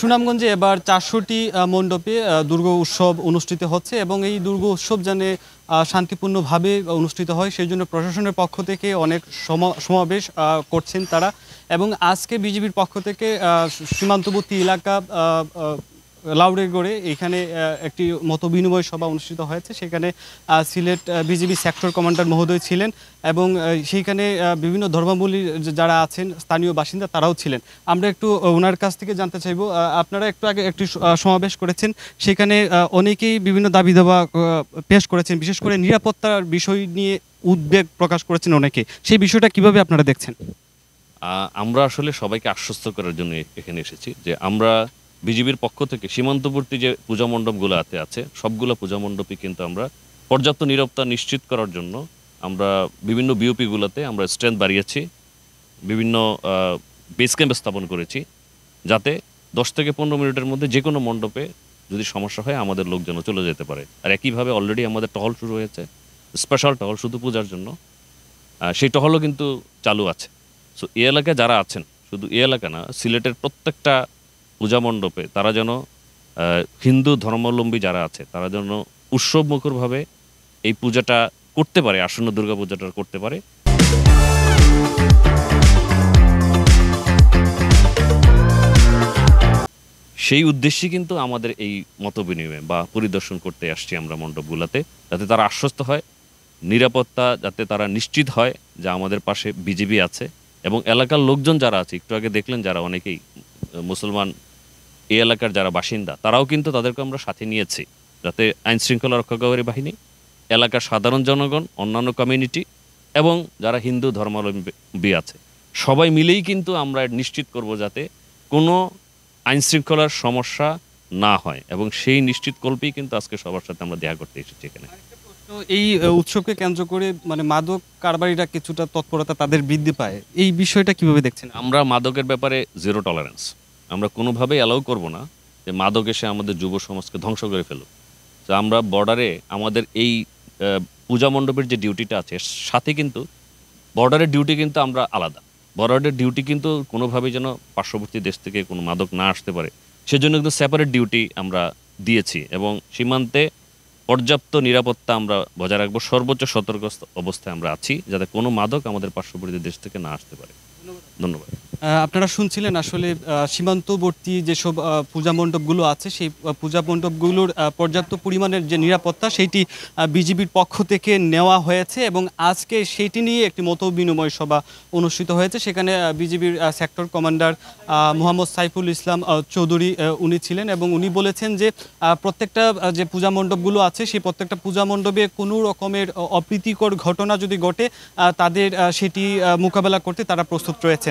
সুনামগঞ্জে এবার চারশোটি মণ্ডপে দুর্গ উৎসব অনুষ্ঠিত হচ্ছে এবং এই দুর্গ উৎসব যেন শান্তিপূর্ণভাবে অনুষ্ঠিত হয় সেই জন্য প্রশাসনের পক্ষ থেকে অনেক সমাবেশ করছেন তারা এবং আজকে বিজেপির পক্ষ থেকে সীমান্তবর্তী এলাকা লাউডের গড়ে এখানে একটি মত বিনিময় সভা অনুষ্ঠিত হয়েছে সেখানে সিলেট বিজিবি সেক্টর কমান্ডার মহোদয় ছিলেন এবং সেইখানে বিভিন্ন ধর্মাবলী যারা আছেন স্থানীয় বাসিন্দা তারাও ছিলেন আমরা একটু ওনার কাছ থেকে জানতে চাইব আপনারা একটু আগে একটি সমাবেশ করেছেন সেখানে অনেকেই বিভিন্ন দাবি দাবা পেশ করেছেন বিশেষ করে নিরাপত্তার বিষয় নিয়ে উদ্বেগ প্রকাশ করেছেন অনেকে সেই বিষয়টা কিভাবে আপনারা দেখছেন আমরা আসলে সবাইকে আশ্বস্ত করার জন্য এখানে এসেছি যে আমরা বিজিবির পক্ষ থেকে সীমান্তবর্তী যে পূজা মণ্ডপগুলো হাতে আছে সবগুলো পূজা মণ্ডপই কিন্তু আমরা পর্যাপ্ত নিরাপত্তা নিশ্চিত করার জন্য আমরা বিভিন্ন বিওপিগুলোতে আমরা স্ট্রেংথ বাড়িয়েছি বিভিন্ন বেস ক্যাম্প স্থাপন করেছি যাতে দশ থেকে পনেরো মিনিটের মধ্যে যে কোনো মণ্ডপে যদি সমস্যা হয় আমাদের লোকজন চলে যেতে পারে আর একইভাবে অলরেডি আমাদের টহল শুরু হয়েছে স্পেশাল টহল শুধু পূজার জন্য সেই টহলও কিন্তু চালু আছে সো এ এলাকায় যারা আছেন শুধু এ এলাকা না সিলেটের প্রত্যেকটা পূজা মণ্ডপে তারা যেন হিন্দু ধর্মাবলম্বী যারা আছে তারা যেন উৎসবমুখরভাবে এই পূজাটা করতে পারে আসন্ন দুর্গা পূজাটা করতে পারে সেই উদ্দেশ্যে কিন্তু আমাদের এই মত বিনিময়ে বা পরিদর্শন করতে আসছি আমরা মণ্ডপগুলোতে যাতে তারা আশ্বস্ত হয় নিরাপত্তা যাতে তারা নিশ্চিত হয় যে আমাদের পাশে বিজেপি আছে এবং এলাকার লোকজন যারা আছে একটু আগে দেখলেন যারা অনেকেই মুসলমান এই এলাকার যারা বাসিন্দা তারাও কিন্তু তাদেরকে আমরা সাথে নিয়েছি যাতে আইন শৃঙ্খলা রক্ষাকারী বাহিনী এলাকার সাধারণ জনগণ অন্যান্য কমিউনিটি এবং যারা হিন্দু ধর্মাবলম্বী আছে সবাই মিলেই কিন্তু আমরা নিশ্চিত করব যাতে কোনো আইন শৃঙ্খলার সমস্যা না হয় এবং সেই নিশ্চিত কল্পেই কিন্তু আজকে সবার সাথে আমরা দেখা করতে এসেছি এখানে এই উৎসবকে কেন্দ্র করে মানে মাদক কারবারিরা কিছুটা তৎপরতা তাদের বৃদ্ধি পায় এই বিষয়টা কিভাবে দেখছেন আমরা মাদকের ব্যাপারে জিরো টলারেন্স আমরা কোনোভাবেই অ্যালাউ করব না যে মাদক এসে আমাদের যুব সমাজকে ধ্বংস করে ফেলুক তো আমরা বর্ডারে আমাদের এই পূজা মণ্ডপের যে ডিউটিটা আছে সাথে কিন্তু বর্ডারের ডিউটি কিন্তু আমরা আলাদা বর্ডারের ডিউটি কিন্তু কোনোভাবেই যেন পার্শ্ববর্তী দেশ থেকে কোনো মাদক না আসতে পারে সেজন্য কিন্তু সেপারেট ডিউটি আমরা দিয়েছি এবং সীমান্তে পর্যাপ্ত নিরাপত্তা আমরা বজায় রাখবো সর্বোচ্চ সতর্ক অবস্থায় আমরা আছি যাতে কোনো মাদক আমাদের পার্শ্ববর্তী দেশ থেকে না আসতে পারে ধন্যবাদ আপনারা শুনছিলেন আসলে সীমান্তবর্তী যেসব পূজা মণ্ডপগুলো আছে সেই পূজা মণ্ডপগুলোর পর্যাপ্ত পরিমাণের যে নিরাপত্তা সেইটি বিজিবির পক্ষ থেকে নেওয়া হয়েছে এবং আজকে সেইটি নিয়ে একটি মত বিনিময় সভা অনুষ্ঠিত হয়েছে সেখানে বিজিবির সেক্টর কমান্ডার মোহাম্মদ সাইফুল ইসলাম চৌধুরী উনি ছিলেন এবং উনি বলেছেন যে প্রত্যেকটা যে পূজা মণ্ডপগুলো আছে সেই প্রত্যেকটা পূজা মণ্ডপে কোনো রকমের অপ্রীতিকর ঘটনা যদি ঘটে তাদের সেটি মোকাবেলা করতে তারা প্রস্তুত রয়েছে